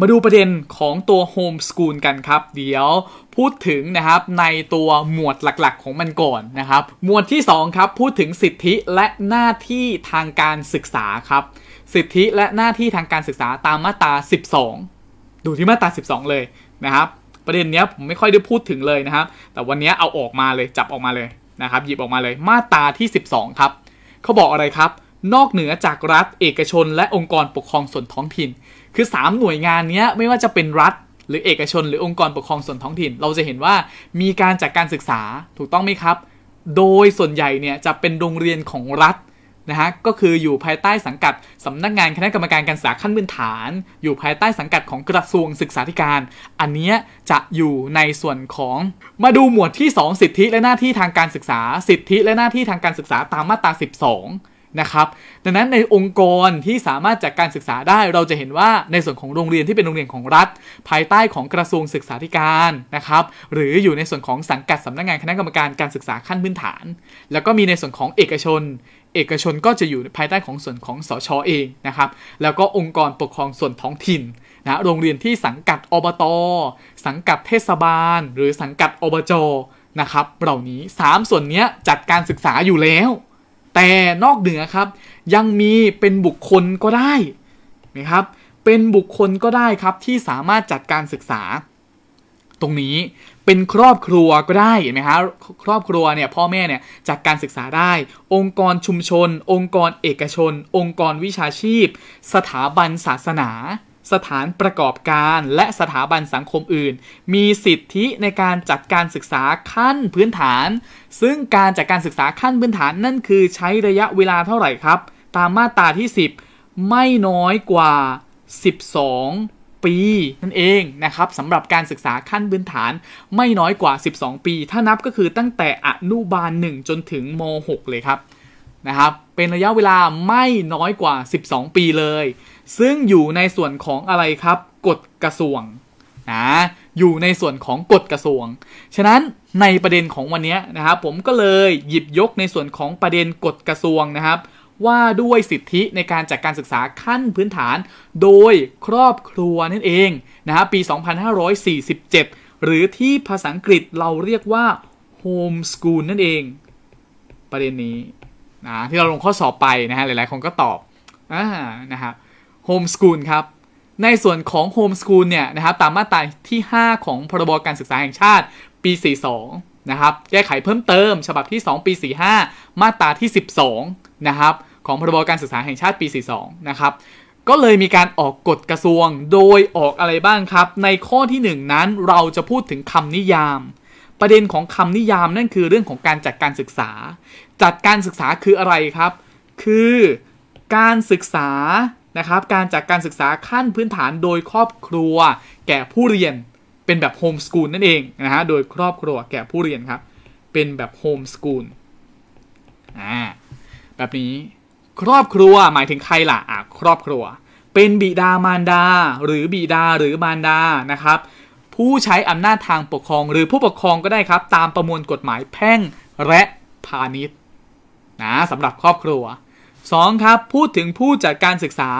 มาดูประเด็นของตัวโฮมสกูลกันครับ เดี๋ยวพูดถึงนะครับในตัวหมวดหลักๆของมันก่อนนะครับหมวดที่ 2 ครับพูดถึงสิทธิและหน้าที่ทางการศึกษาครับ สิทธิและหน้าที่ทางการศึกษาตามมาตรา12 ดูที่มาตรา12 เลยนะครับ ประเด็นนี้ผมไม่ค่อยได้พูดถึงเลยนะครับ แต่วันนี้เอาออกมาเลยจับออกมาเลยนะครับ หยิบออกมาเลยมาตราที่ 12 ครับเขาบอกอะไรครับนอกเหนือจากรัฐ เอกชนและองค์กรปกครองส่วนท้องถิ่น คือ 3 หน่วยงานนี้ไม่ว่าจะเป็นรัฐ หรือเอกชนหรือองค์กรปกครองส่วนท้องถิ่น เราจะเห็นว่ามีการจัดกการศึกษาถูกต้องไหมครับ โดยส่วนใหญ่เนี่ยจะเป็นโรงเรียนของรัฐนะฮะ ก็คืออยู่ภายใต้สังกัดสำนักงานคณะกรรมการการศึกษาขั้นพื้นฐาน อยู่ภายใต้สังกัดของกระทรวงศึกษาธิการ อันนี้จะอยู่ในส่วนของมาดูหมวดที่ 2 สิทธิและหน้าที่ทางการศึกษาสิทธิและหน้าที่ทางการศึกษาตามมาตรา12นะครับดังนั้นในองค์กรที่สามารถจัดกการศึกษาได้เราจะเห็นว่าในส่วนของโรงเรียนที่เป็นโรงเรียนของรัฐ ภายใต้ของกระทรวงศึกษาธิการนะครับหรืออยู่ในส่วนของสังกัดสำนักงงานคณะกรรมการ การศึกษาขั้นพื้นฐาน แล้วก็มีในส่วนของเอกชน เอกชนก็จะอยู่ภายใต้ของส่วนของสอชอเองนะครับแล้วก็องค์กรปกครองส่วนท้องถิ่นนะโรงเรียนที่สังกัดอบต สังกัดเทศบาล หรือสังกัดอบจนะครับเหล่านี้ 3 ส่วนนี้จัดการศึกษาอยู่แล้วแต่นอกเหนือครับยังมีเป็นบุคคลก็ได้นะครับเป็นบุคคลก็ได้ครับที่สามารถจัดการศึกษา ตรงนี้เป็นครอบครัวก็ได้เห็นไหมฮะครอบครัวเนี่ยพ่อแม่เนี่ยจัดการศึกษาได้ องค์กรชุมชน องค์กรเอกชน องค์กรวิชาชีพ สถาบันศาสนาสถานประกอบการและสถาบันสังคมอื่น มีสิทธิในการจัดการศึกษาขั้นพื้นฐาน ซึ่งการจัดการศึกษาขั้นพื้นฐานนั่นคือใช้ระยะเวลาเท่าไหร่ครับ ตามมาตราที่ 10 ไม่น้อยกว่า 12 ปี นั่นเองนะครับ สำหรับการศึกษาขั้นพื้นฐานไม่น้อยกว่า 12 ปี ถ้านับก็คือตั้งแต่อนุบาล1จนถึงม6เลยครับนะครับ เป็นระยะเวลาไม่น้อยกว่า 12 ปีเลยซึ่งอยู่ในส่วนของอะไรครับ กฎกระทรวงนะอยู่ในส่วนของกฎกระทรวง ฉะนั้นในประเด็นของวันนี้นะครับ ผมก็เลยหยิบยกในส่วนของประเด็นกฎกระทรวงนะครับ ว่าด้วยสิทธิในการจัดการศึกษาขั้นพื้นฐาน โดยครอบครัวนั่นเองนะครับปี 2547 หรือที่ภาษาอังกฤษเราเรียกว่า homeschool นั่นเอง ประเด็นนี้นะที่เราลงข้อสอบไปนะฮะหลาย ๆ คนก็ตอบอ่านะครับโฮมสกูลครับ ในส่วนของโฮมสกูลเนี่ยนะครับตามมาตราที่ 5ของพรบการศึกษาแห่งชาติปี 42 นะครับ แก้ไขเพิ่มเติม ฉบับที่ 2 ปี 45 มาตราที่ 12 นะครับของพรบการศึกษาแห่งชาติปี42 นะครับ ก็เลยมีการออกกฎกระทรวงโดยออกอะไรบ้างครับ ในข้อที่ 1 นั้นเราจะพูดถึงคำนิยาม ประเด็นของคำนิยามนั่นคือเรื่องของการจัดการศึกษา จัดการศึกษาคืออะไรครับ คือการศึกษานะครับการจดกการศึกษาขั้นพื้นฐานโดยครอบครัว แก่ผู้เรียนเป็นแบบโฮมสกูลนั่นเองนะฮะโดยครอบครัวแก่ผู้เรียนครับเป็นแบบโฮมสกูลอ่าแบบนี้ครอบครัวหมายถึงใครล่ะอ่าครอบครัว เป็นบิดามารดา หรือบิดาหรือมารดานะครับผู้ใช้อำนาจทางปกครอง หรือผู้ปกครองก็ได้ครับตามประมวลกฎหมายแพ่งและพาณิชย์นะสำหรับครอบครัว 2. ครับ พูดถึงผู้จัดการศึกษา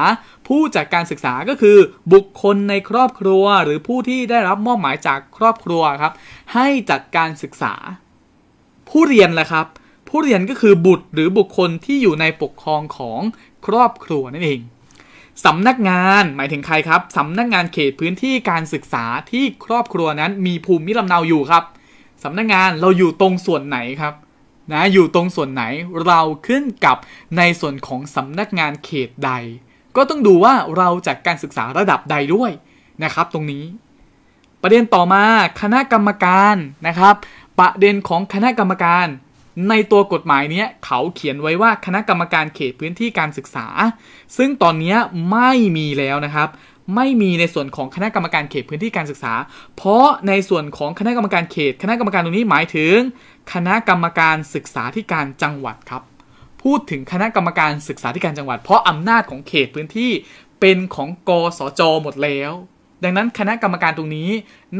ผู้จัดการศึกษาก็คือ บุคคลในครอบครัว หรือผู้ที่ได้รับมอบหมายจากครอบครัวครับ ให้จัดการศึกษา ผู้เรียนแหละครับ ผู้เรียนก็คือบุตรหรือบุคคลที่อยู่ในปกครองของครอบครัว นั่นเอง สำนักงานหมายถึงใครครับสำนักงานเขตพื้นที่การศึกษาที่ครอบครัวนั้นมีภูมิลำเนาอยู่ครับสำนักงานเราอยู่ตรงส่วนไหนครับนะอยู่ตรงส่วนไหนเราขึ้นกับในส่วนของสำนักงานเขตใด ก็ต้องดูว่าเราจากการศึกษาระดับใดด้วยนะครับ ตรงนี้ ประเด็นต่อมา คณะกรรมการนะครับ ประเด็นของคณะกรรมการ ในตัวกฎหมายเนี้ยเขาเขียนไว้ว่าคณะกรรมการเขตพื้นที่การศึกษา ซึ่งตอนนี้ไม่มีแล้วนะครับไม่มีในส่วนของคณะกรรมการเขตพื้นที่การศึกษา เพราะในส่วนของคณะกรรมการเขต คณะกรรมการตรงนี้หมายถึง คณะกรรมการศึกษาธิการจังหวัดครับ พูดถึงคณะกรรมการศึกษาธิการจังหวัด เพราะอำนาจของเขตพื้นที่เป็นของกสจหมดแล้ว ดังนั้นคณะกรรมการตรงนี้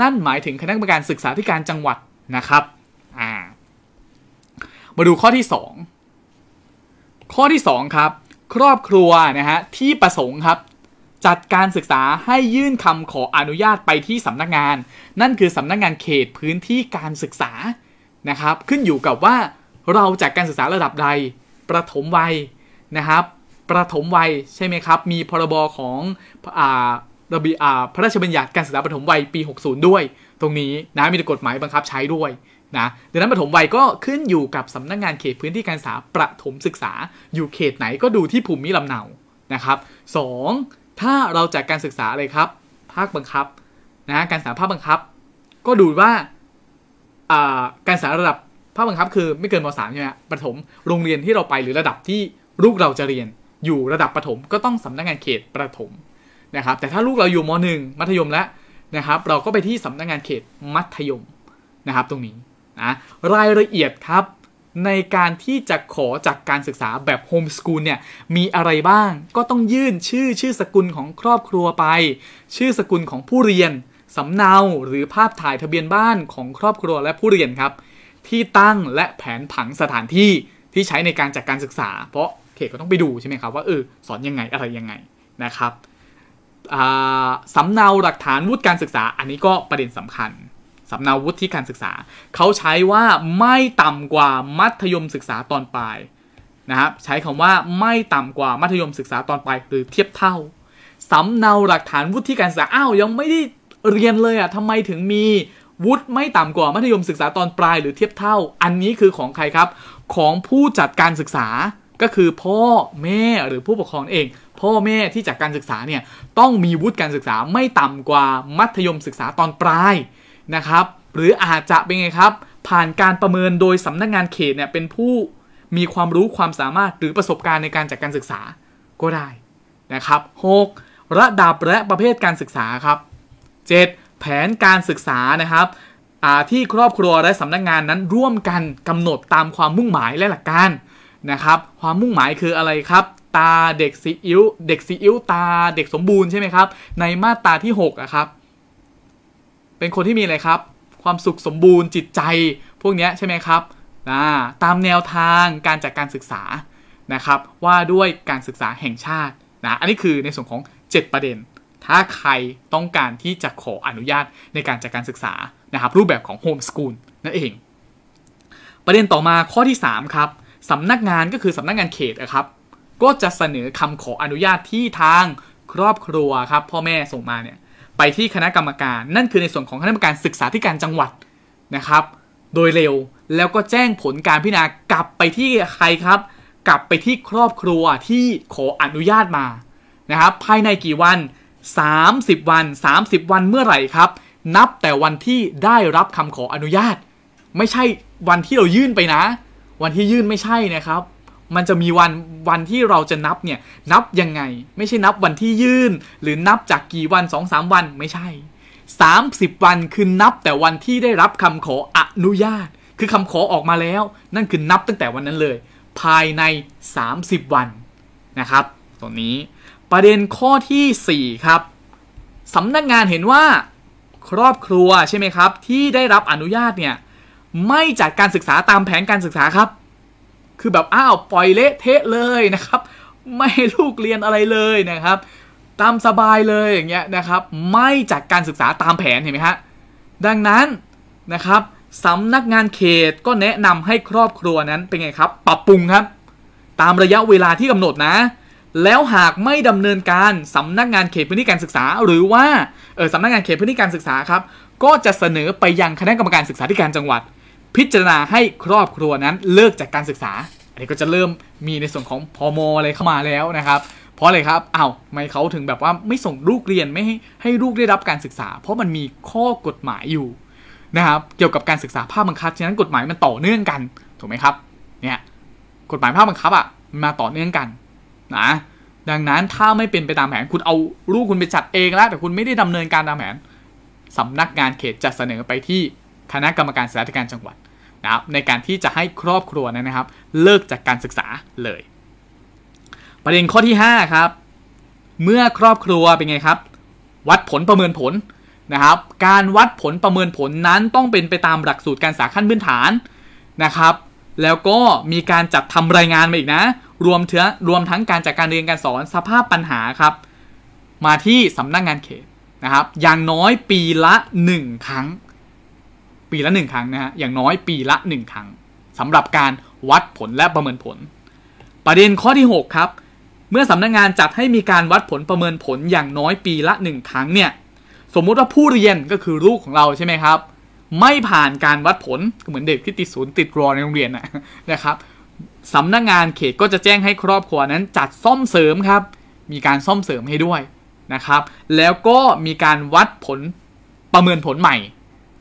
นั่นหมายถึงคณะกรรมการศึกษาธิการจังหวัดนะครับามาดูข้อที่ 2 ข้อที่ 2 ครับ ครอบครัวนะฮะที่ประสงค์ครับจัดการศึกษาให้ยื่นคำขออนุญาตไปที่สำนักงาน นั่นคือสำนักงานเขตพื้นที่การศึกษา นะครับ ขึ้นอยู่กับว่าเราจัดการศึกษาระดับใด ประถมวัย นะครับ ประถมวัย ใช่ไหมครับ มีพรบของ อ่าระเบียบพระราชบัญญัติการศึกษาประถมวัยปี 60 ด้วย ตรงนี้นะ มีกฎหมายบังคับใช้ด้วยนะดังนั้นประถมวัยก็ขึ้นอยู่กับสำนักงานเขตพื้นที่การศึกษาประถมศึกษา อยู่เขตไหนก็ดูที่ภูมิลำเนา นะครับ 2ถ้าเราจัดการศึกษาเลยครับ ภาคบังคับนะการศึกษาภาคบังคับก็ดูว่าการศึกษาระดับภาคบังคับ คือไม่เกินม .3 ใช่ไหมประถม โรงเรียนที่เราไปหรือระดับที่ลูกเราจะเรียนอยู่ระดับประถมก็ต้องสำนักงานเขตประถมนะครับ แต่ถ้าลูกเราอยู่ม .1 มัธยมแล้วนะครับ เราก็ไปที่สำนักงานเขตมัธยมนะครับ ตรงนี้นะรายละเอียดครับในการที่จะขอจากการศึกษาแบบโฮมสกูลเนี่ยมีอะไรบ้างก็ต้องยื่นชื่อชื่อสกุลของครอบครัวไป ชื่อสกุลของผู้เรียนสำเนาหรือภาพถ่ายทะเบียนบ้านของครอบครัวและผู้เรียนครับที่ตั้งและแผนผังสถานที่ที่ใช้ในการจัดกการศึกษา เพราะเขตก็ต้องไปดูใช่ไหมครับว่าเออสอนยังไงอะไรยังไงนะครับสำเนาหลักฐานวุฒิการศึกษา อันนี้ก็ประเด็นสำคัญสำเนาวุฒิการศึกษา เขาใช้ว่าไม่ต่ำกว่ามัธยมศึกษาตอนปลายนะครับใช้คำว่าไม่ต่ำกว่ามัธยมศึกษาตอนปลาย หรือเทียบเท่าสำเนาหลักฐานวุฒิการศึกษาอ้าวยังไม่ได้เรียนเลยอะ่ะทำไมถึงมีวุฒิไม่ต่ำกว่ามัธยมศึกษาตอนปลาย หรือเทียบเท่า อันนี้คือของใครครับ ของผู้จัดการศึกษาก็คือพ่อแม่หรือผู้ปกครองเอง พ่อแม่ที่จัดการศึกษาเนี่ยต้องมีวุฒิการศึกษา ไม่ต่ำกว่ามัธยมศึกษาตอนปลายนะครับหรืออาจจะเป็นไงครับผ่านการประเมินโดยสำนักงงานเขตเนี่ยเป็นผู้มีความรู้ความสามารถหรือประสบการณ์ในการจัดกการศึกษาก็ได้นะครับ 6. ระดับและประเภทการศึกษาครับ 7. แผนการศึกษานะครับที่ครอบครัวและสำนักงงานนั้นร่วมกันกำหนดตามความมุ่งหมายและหลักการนะครับ ความมุ่งหมายคืออะไรครับ ตาเด็กซีอิ๊วเด็กซีอิ๊วตาเด็กสมบูรณ์ใช่ไหมครับในมาตราที่6อะครับเป็นคนที่มีอะไรครับความสุขสมบูรณ์จิตใจพวกนี้ใช่ไหมครับตามแนวทางการจัดการศึกษานะครับว่าด้วยการศึกษาแห่งชาตินะอันนี้คือในส่วนของ 7 ประเด็น ถ้าใครต้องการที่จะขออนุญาตในการจัดการศึกษานะครับรูปแบบของโฮมสกูลนั่นเอง ประเด็นต่อมาข้อที่ 3 ครับสำนักงานก็คือสำนักงานเขตนะครับก็จะเสนอคำขออนุญาตที่ทางครอบครัวครับพ่อแม่ส่งมาเนี่ยไปที่คณะกรรมการ นั่นคือในส่วนของคณะกรรมการศึกษาธิการจังหวัดนะครับ โดยเร็วแล้วก็แจ้งผลการพิจารณากลับไปที่ใครครับ กลับไปที่ครอบครัวที่ขออนุญาตมานะครับ ภายในกี่วัน 30 วัน 30 วันเมื่อไหร่ครับ นับแต่วันที่ได้รับคำขออนุญาต ไม่ใช่วันที่เรายื่นไปนะ วันที่ยื่นไม่ใช่นะครับมันจะมีวัน วันที่เราจะนับเนี่ยนับยังไง ไม่ใช่นับวันที่ยื่น หรือนับจากกี่วัน2อสาวันไม่ใช่ 30 วันคือนับแต่วันที่ได้รับคำขออนุญาต คือคำขอออกมาแล้วนั่นคือนับตั้งแต่วันนั้นเลย ภายใน 30 วันนะครับ ตรงนี้ประเด็นข้อที่ 4 ครับสำนักงงานเห็นว่าครอบครัวใช่ไหมครับ ที่ได้รับอนุญาตเนี่ยไม่จัดการศึกษาตามแผนการศึกษาครับคือแบบอ้าวปล่อยเละเทะเลยนะครับไม่ให้ลูกเรียนอะไรเลยนะครับตามสบายเลยอย่างเงี้ยนะครับไม่จัดการศึกษาตามแผนเห็นไหมฮะดังนั้นนะครับสำนักงานเขตก็แนะนำให้ครอบครัวนั้นเป็นไงครับปรับปรุงครับตามระยะเวลาที่กำหนดนะ แล้วหากไม่ดำเนินการสำนักงานเขตพื้นที่การศึกษา หรือว่าเออสำนักงานเขตพื้นที่การศึกษาครับก็จะเสนอไปยังคณะกรรมการศึกษาธิการจังหวัดพิจารณาให้ครอบครัวนั้นเลิกจากการศึกษา อันนี้ก็จะเริ่มมีในส่วนของพอมอะไรเข้ามาแล้วนะครับ เพราะอะไรครับอา้าวไมเขาถึงแบบว่าไม่ส่งลูกเรียนไม่ให้ให้ลูกได้รับการศึกษา เพราะมันมีข้อกฎหมายอยู่นะครับ เกี่ยวกับการศึกษาภาคบังคับ ฉะนั้นกฎหมายมันต่อเนื่องกันถูกไหมครับ เนี่ยกฎหมายภาคบังคับอะ่ะมันมาต่อเนื่องกันนะ ดังนั้นถ้าไม่เป็นไปตามแผน คุณเอาลูกคุณไปจัดเองแล้วแต่คุณไม่ได้ดำเนินการตามแผนสำนักงานเขตจะเสนอไปที่คณะกรรมการสถานการจังหวัดนะครับ ในการที่จะให้ครอบครัวนะครับ เลิกจากการศึกษาเลย ประเด็นข้อที่5ครับเมื่อครอบครัวเป็นไงครับ วัดผลประเมินผลนะครับ การวัดผลประเมินผลนั้นต้องเป็นไปตามหลักสูตรการศึกษาขั้นพื้นฐานนะครับ แล้วก็มีการจัดทำรายงานมาอีกนะ รวมเถือรวมทั้งการจัดการเรียนการสอนสภาพปัญหาครับ มาที่สำนักงงานเขตนะครับ อย่างน้อยปีละ1ครั้งปีละหนึ่งครั้งนะฮะ อย่างน้อยปีละหนึ่งครั้งสำหรับการวัดผลและประเมินผล ประเด็นข้อที่ 6 ครับ เมื่อสำนักงงานจัดให้มีการวัดผลประเมินผลอย่างน้อยปีละหนึ่งครั้งเนี่ยสมมุติว่าผู้เรียนก็คือลูกของเราใช่ไหมครับ ไม่ผ่านการวัดผลเหมือนเด็กที่ติดศูนย์ติดรอในโรงเรียนนะครับสำนักงงานเขตก็จะแจ้งให้ครอบครัวนั้นจัดซ่อมเสริมครับ มีการซ่อมเสริมให้ด้วยนะครับ แล้วก็มีการวัดผลประเมินผลใหม่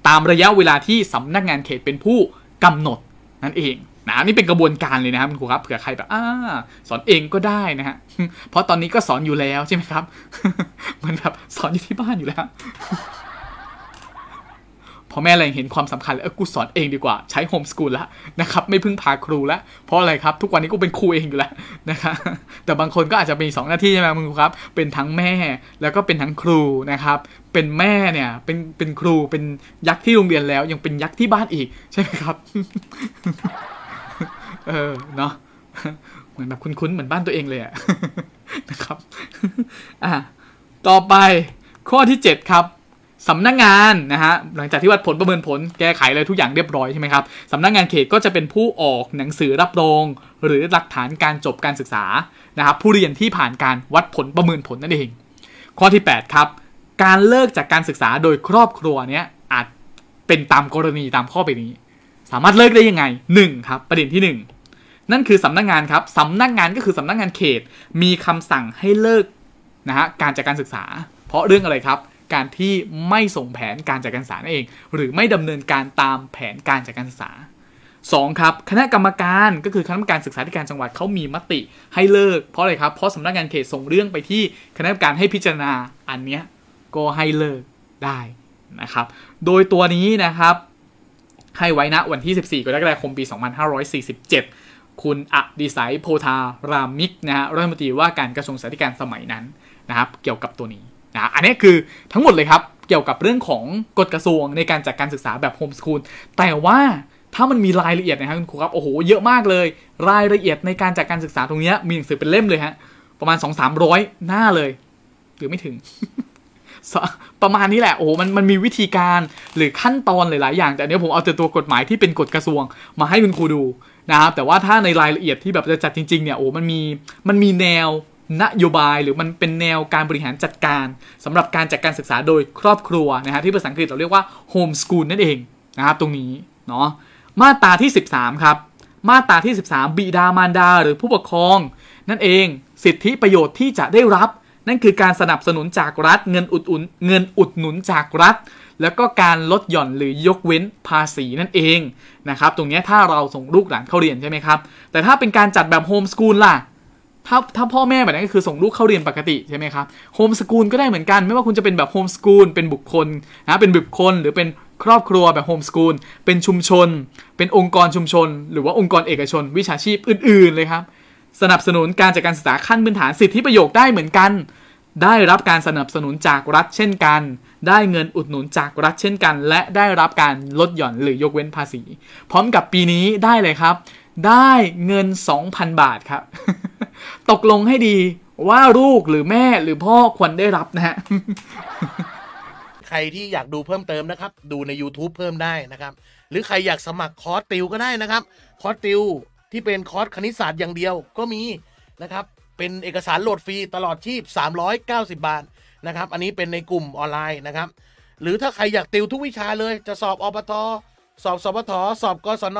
ตามระยะเวลาที่สำนักงานเขตเป็นผู้กำหนดนั่นเองนะนี่เป็นกระบวนการเลยนะครับคุณครูครับเผื่อใครแบบอ่าสอนเองก็ได้นะฮะเพราะตอนนี้ก็สอนอยู่แล้วใช่ไหมครับมันแบบสอนอยู่ที่บ้านอยู่แล้วพอแม่เรงเห็นความสำคัญเลยกูสอนเองดีกว่าใช้โฮมสกูลละนะครับ ไม่พึ่งพาครูละเพราะอะไรครับ ทุกวันนี้กูเป็นครูเองอยู่แล้วนะครับแต่บางคนก็อาจจะมี2หน้าที่ใช่ไหมคึงรครับเป็นทั้งแม่แล้วก็เป็นทั้งครูนะครับ เป็นแม่เนี่ยเป็นเป็นครูเป็นยักษ์ที่โรงเรียนแล้ว ยังเป็นยักษ์ที่บ้านอีก ใช่ไหมครับ เออเนาะเหมือนแบบคุ้นๆเหมือนบ้านตัวเองเลยอะนะครับ อ่ะต่อไปข้อที่7ครับสำนักงงานนะฮะหลังจากที่วัดผลประเมินผลแก้ไขอะไรทุกอย่างเรียบร้อยใช่ไหมครับสำนักงงานเขตก็จะเป็นผู้ออกหนังสือรับรองหรือหลักฐานการจบการศึกษานะครับผู้เรียนที่ผ่านการวัดผลประเมินผลนั่นเองข้อที่8ครับการเลิกจากการศึกษาโดยครอบครัวเนี้ยอาจเป็นตามกรณีตามข้อไปนี้ สามารถเลิกได้ยังไง1ครับประเด็นที่ 1 นั่นคือ สำนักงงานครับสำนักงงานก็คือสำนักงงานเขตมีคำสั่งให้เลิกนะฮะการจากการศึกษา เพราะเรื่องอะไรครับการที่ไม่ส่งแผนการจัดการศึกษาเอง หรือไม่ดำเนินการตามแผนการจัดการศึกษา 2. ครับ คณะกรรมการก็คือคณะกรรมการศึกษาธิการจังหวัดเขามีมติให้เลิกเพราะอะไรครับเพราะสำนักงานเขตส่งเรื่องไปที่คณะกรรมการให้พิจารณาอันเนี้ยก็ให้เลิกได้นะครับ โดยตัวนี้นะครับ ให้ไว้ณวันที่14กรกฎาคมปี 2547 คุณอดิสัยโพธารามิกนะฮะรัฐมนตรีว่าการกระทรวงสาธารณสุขสมัยนั้นนะครับ เกี่ยวกับตัวนี้นะอันนี้คือทั้งหมดเลยครับ เกี่ยวกับเรื่องของกฎกระทรวงในการจัดการศึกษาแบบโฮมสคูลแต่ว่าถ้ามันมีรายละเอียดนะครับคุณครูครับโอ้โหเยอะมากเลยรายละเอียดในการจัดการศึกษาตรงนี้มีหนังสือเป็นเล่มเลยฮะ ประมาณ 2 3 0 0 หน้าเลย หรือไม่ถึง ประมาณนี้แหละโอ้โหมันมันมีวิธีการหรือขั้นตอนหลายๆอย่าง แต่เนี้ยผมเอาแต่ตัวกฎหมายที่เป็นกฎกระทรวง มาให้คุณครูดูนะครับแต่ว่าถ้าในรายละเอียดที่แบบจะจัดจริงๆเนี่ยโอ้มันมีมันมีแนวนโยบายหรือมันเป็นแนวการบริหารจัดการ สำหรับการจัดการศึกษาโดยครอบครัวนะฮะที่ภาษาอังกฤษเราเรียกว่าโฮมสกูลนั่นเองนะครับตรงนี้เนาะมาตราที่ 13ครับมาตราที่ 13 บิดามารดาหรือผู้ปกครอง นั่นเอง สิทธิประโยชน์ที่จะได้รับ นั่นคือการสนับสนุนจากรัฐ เงินอุดหนุนเงินอุดหนุนจากรัฐ แล้วก็การลดหย่อนหรือยกเว้นภาษีนั่นเองนะครับตรงนี้ถ้าเราส่งลูกหลานเข้าเรียนใช่ไหมครับแต่ถ้าเป็นการจัดแบบโฮมสกูลล่ะถ้าถ้าพ่อแม่แบบนั้นก็คือส่งลูกเข้าเรียนปกติใช่ไหมครับโฮมสกูลก็ได้เหมือนกันไม่ว่าคุณจะเป็นแบบโฮมสกูลเป็นบุคคลนะเป็นบุคคล หรือเป็นครอบครัวแบบโฮมสกูลเป็นชุมชน เป็นองค์กรชุมชน หรือว่าองค์กรเอกชนวิชาชีพอื่นๆเลยครับ สนับสนุนการจัดการศึกษาขั้นพื้นฐานสิทธิประโยชน์ได้เหมือนกัน ได้รับการสนับสนุนจากรัฐเช่นกัน ได้เงินอุดหนุนจากรัฐเช่นกัน และได้รับการลดหย่อนหรือยกเว้นภาษี พร้อมกับปีนี้ได้เลยครับได้เงิน2,000บาทครับตกลงให้ดีว่าลูก หรือแม่หรือพ่อควรได้รับนะฮะ ใครที่อยากดูเพิ่มเติมนะครับ ดูใน YouTube เพิ่มได้นะครับ หรือใครอยากสมัครคอร์สติวก็ได้นะครับคอร์สติวที่เป็นคอร์สคณิตศาสตร์อย่างเดียวก็มีนะครับ เป็นเอกสารโหลดฟรีตลอดชีพ390 บาทนะครับ อันนี้เป็นในกลุ่มออนไลน์นะครับ หรือถ้าใครอยากติวทุกวิชาเลยจะสอบอบตสอบสพทสอบกศน